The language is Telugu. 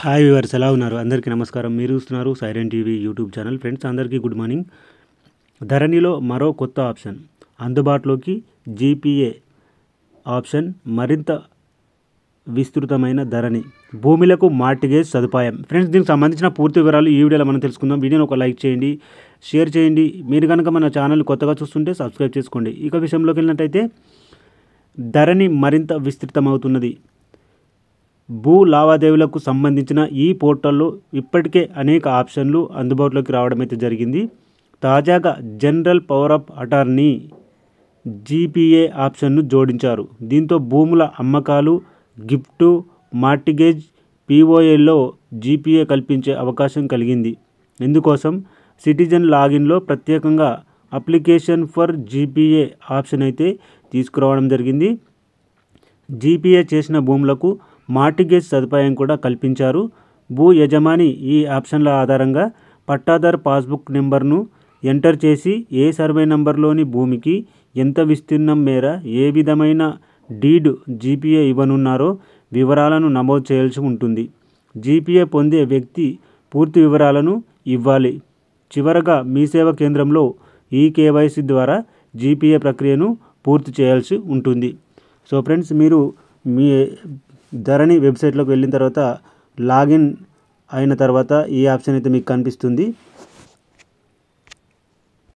హాయ్ వివర్స్ ఎలా ఉన్నారు అందరికీ నమస్కారం మీరు చూస్తున్నారు Siren TV YouTube channel friends అందరికీ గుడ్ మార్నింగ్ ధరణిలో మరో కొత్త ఆప్షన్ అందుబాటులోకి జీపీఏ ఆప్షన్ మరింత విస్తృతమైన ధరణి భూమిలకు మార్టిగేజ్ సదుపాయం ఫ్రెండ్స్ దీనికి సంబంధించిన పూర్తి వివరాలు ఈ వీడియోలో మనం తెలుసుకుందాం వీడియోని ఒక లైక్ చేయండి షేర్ చేయండి మీరు కనుక మన ఛానల్ కొత్తగా చూస్తుంటే సబ్స్క్రైబ్ చేసుకోండి ఇక విషయంలోకి వెళ్ళినట్టయితే ధరణి మరింత విస్తృతమవుతున్నది భూ లావాదేవీలకు సంబంధించిన ఈ పోర్టల్లో ఇప్పటికే అనేక ఆప్షన్లు అందుబాటులోకి రావడం అయితే జరిగింది తాజాగా general power of attorney GPA ఆప్షన్ను జోడించారు దీంతో భూముల అమ్మకాలు గిఫ్ట్ మార్టిగేజ్ పీఓఏలో జీపీఏ కల్పించే అవకాశం కలిగింది ఇందుకోసం సిటిజన్ లాగిన్లో ప్రత్యేకంగా అప్లికేషన్ ఫర్ జీపీఏ ఆప్షన్ అయితే తీసుకురావడం జరిగింది జీపీఏ చేసిన భూములకు మార్టిగేజ్ సదుపాయం కూడా కల్పించారు భూ యజమాని ఈ ఆప్షన్ల ఆధారంగా పట్టాదార్ పాస్బుక్ నెంబర్ను ఎంటర్ చేసి ఏ సర్వే నెంబర్లోని భూమికి ఎంత విస్తీర్ణం మేర ఏ విధమైన డీడ్ జీపీఏ ఇవ్వనున్నారో వివరాలను నమోదు చేయాల్సి ఉంటుంది జీపీఏ పొందే వ్యక్తి పూర్తి వివరాలను ఇవ్వాలి చివరగా మీ సేవ కేంద్రంలో ఈ కేవైసీ ద్వారా జీపీఏ ప్రక్రియను పూర్తి చేయాల్సి ఉంటుంది సో ఫ్రెండ్స్ మీరు మీ ధరణి వెబ్సైట్లోకి వెళ్ళిన తర్వాత లాగిన్ అయిన తర్వాత ఈ ఆప్షన్ అయితే మీకు కనిపిస్తుంది